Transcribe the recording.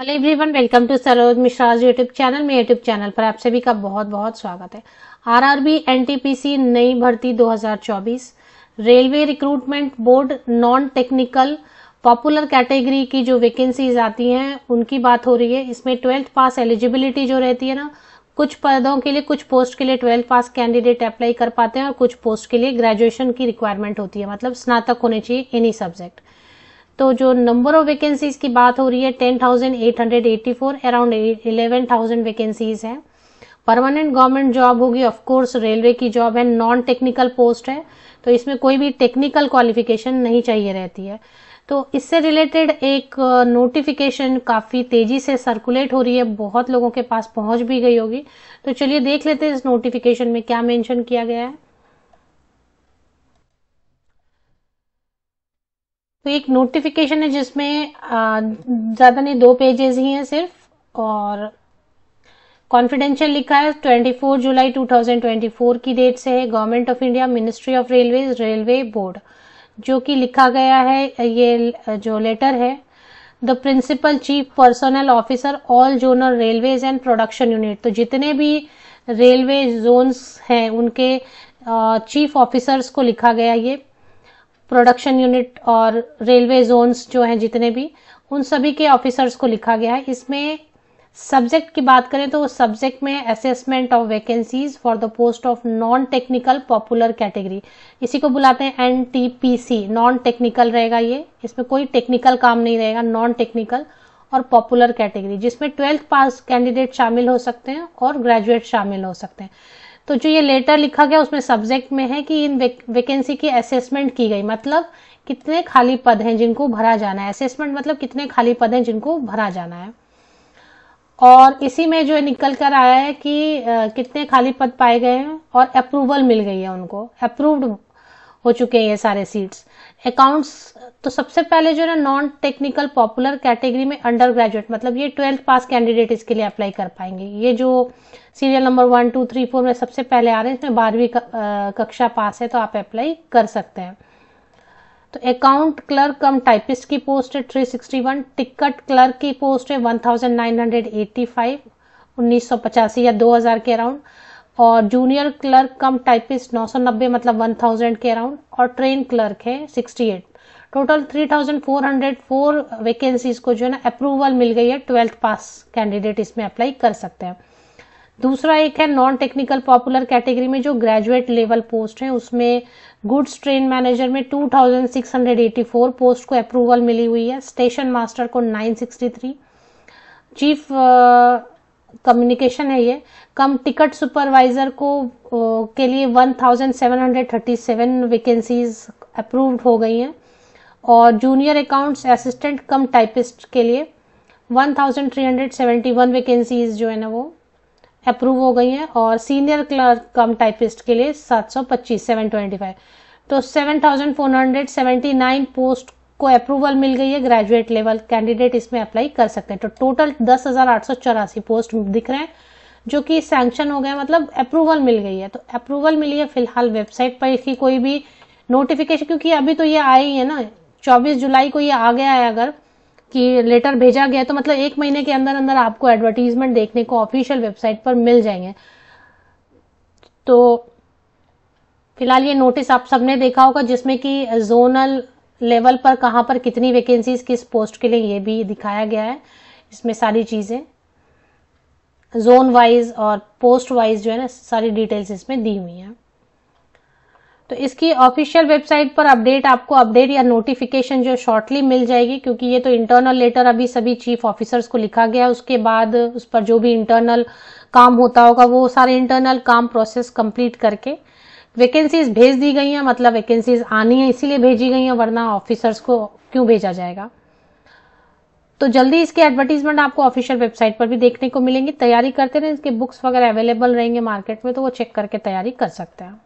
hello everyone welcome to Saroj Mishra's YouTube channel में YouTube channel पर आप सभी का बहुत बहुत स्वागत है आरआरबी एनटीपीसी नई भर्ती 2024 railway recruitment board non technical popular category की जो वैकेंसीज आती हैं उनकी बात हो रही है इसमें ट्वेल्थ पास एलिजिबिलिटी जो रहती है ना कुछ पदों के लिए कुछ पोस्ट के लिए ट्वेल्थ पास कैंडिडेट अप्लाई कर पाते हैं और कुछ पोस्ट के लिए ग्रेजुएशन की रिक्वायरमेंट होती है मतलब स्नातक होने चाहिए एनी सब्जेक्ट तो जो नंबर ऑफ वैकेंसीज की बात हो रही है ten thousand eight hundred eighty four around eleven thousand vacancies है परमानेंट गवर्नमेंट जॉब होगी ऑफकोर्स रेलवे की जॉब है नॉन टेक्निकल पोस्ट है तो इसमें कोई भी टेक्निकल क्वालिफिकेशन नहीं चाहिए रहती है तो इससे रिलेटेड एक नोटिफिकेशन uh, काफी तेजी से सर्कुलेट हो रही है बहुत लोगों के पास पहुंच भी गई होगी तो चलिए देख लेते हैं इस नोटिफिकेशन में क्या मेंशन किया गया है तो एक नोटिफिकेशन है जिसमें ज़्यादा नहीं दो पेजेस ही हैं सिर्फ और कॉन्फिडेंशियल लिखा है 24 जुलाई 2024 की डेट से है government of India ministry of railway railway board जो कि लिखा गया है ये जो लेटर है the principal chief personnel officer all zonal railways and production unit तो जितने भी रेलवे जोन्स हैं उनके चीफ ऑफिसर्स को लिखा गया ये प्रोडक्शन यूनिट और रेलवे जोन्स जो हैं जितने भी उन सभी के ऑफिसर्स को लिखा गया है इसमें सब्जेक्ट की बात करें तो सब्जेक्ट में assessment of vacancies for the post of non technical popular category इसी को बुलाते हैं N T P C non technical रहेगा ये इसमें कोई टेक्निकल काम नहीं रहेगा नॉन टेक्निकल और पॉपुलर कैटेगरी जिसमें ट्वेल्थ पास कैंडिडेट शामिल हो सकते हैं और ग्रेजुएट शामिल हो सकते हैं तो जो ये लेटर लिखा गया उसमें सब्जेक्ट में है कि इन वैकेंसी की असेसमेंट की गई मतलब कितने खाली पद हैं जिनको भरा जाना है असेसमेंट मतलब कितने खाली पद हैं जिनको भरा जाना है और इसी में जो निकल कर आया है कि आ, कितने खाली पद पाए गए हैं और अप्रूवल मिल गई है उनको अप्रूव्ड हो चुके हैं ये सारे सीट्स अकाउंट्स तो सबसे पहले जो है नॉन टेक्निकल पॉपुलर कैटेगरी में अंडर ग्रेजुएट मतलब ये ट्वेल्थ पास कैंडिडेट इसके लिए अप्लाई कर पाएंगे ये जो serial number one two three four में सबसे पहले आ रहे हैं इसमें बारहवीं कक्षा पास है तो आप अप्लाई कर सकते हैं तो अकाउंट क्लर्क कम टाइपिस्ट की पोस्ट है three sixty one ticket clerk की पोस्ट है one thousand nine hundred eighty five उन्नीस सौ पचासी या दो हजार के अराउंड और जूनियर क्लर्क कम टाइपिस्ट 990 मतलब 1000 के अराउंड और ट्रेन क्लर्क है 68 टोटल 3404 वैकेंसीज को जो है ना अप्रूवल मिल गई है ट्वेल्थ पास कैंडिडेट इसमें अप्लाई कर सकते हैं दूसरा एक है नॉन टेक्निकल पॉपुलर कैटेगरी में जो ग्रेजुएट लेवल पोस्ट है उसमें गुड्स ट्रेन मैनेजर में 2684 पोस्ट को अप्रूवल मिली हुई है स्टेशन मास्टर को 963 चीफ कम्युनिकेशन है ये कम टिकट सुपरवाइजर को के लिए 1737 वैकेंसीज अप्रूव्ड हो गई हैं और junior accounts assistant cum typist के लिए 1371 वैकेंसीज जो है ना वो अप्रूव हो गई हैं और सीनियर क्लर्क कम टाइपिस्ट के लिए 725 725 तो 7479 पोस्ट को अप्रूवल मिल गई है ग्रेजुएट लेवल कैंडिडेट इसमें अप्लाई कर सकते हैं तो टोटल दस हजार आठ सौ चौरासी पोस्ट दिख रहे हैं जो कि सैंक्शन हो गए मतलब अप्रूवल मिल गई है तो अप्रूवल मिली है फिलहाल वेबसाइट पर इसकी कोई भी नोटिफिकेशन क्योंकि अभी तो ये आई है ना चौबीस जुलाई को ये आ गया है अगर कि लेटर भेजा गया तो मतलब एक महीने के अंदर अंदर आपको एडवर्टीजमेंट देखने को ऑफिशियल वेबसाइट पर मिल जाएंगे तो फिलहाल ये नोटिस आप सबने देखा होगा जिसमें कि जोनल लेवल पर कहाँ पर कितनी वैकेंसीज किस पोस्ट के लिए ये भी दिखाया गया है इसमें सारी चीज़ें जोन वाइज और पोस्ट वाइज जो है ना सारी डिटेल्स इसमें दी हुई हैं तो इसकी ऑफिशियल वेबसाइट पर अपडेट आपको अपडेट या नोटिफिकेशन जो शॉर्टली मिल जाएगी क्योंकि ये तो इंटरनल लेटर अभी सभी चीफ ऑफिसर्स को लिखा गया उसके बाद उस पर जो भी इंटरनल काम होता होगा वो सारे इंटरनल काम प्रोसेस कंप्लीट करके वैकेंसीज भेज दी गई हैं मतलब वैकेंसीज आनी है इसीलिए भेजी गई हैं वरना ऑफिसर्स को क्यों भेजा जाएगा तो जल्दी इसके एडवर्टीजमेंट आपको ऑफिशियल वेबसाइट पर भी देखने को मिलेंगी तैयारी करते रहें इसके बुक्स वगैरह अवेलेबल रहेंगे मार्केट में तो वो चेक करके तैयारी कर सकते हैं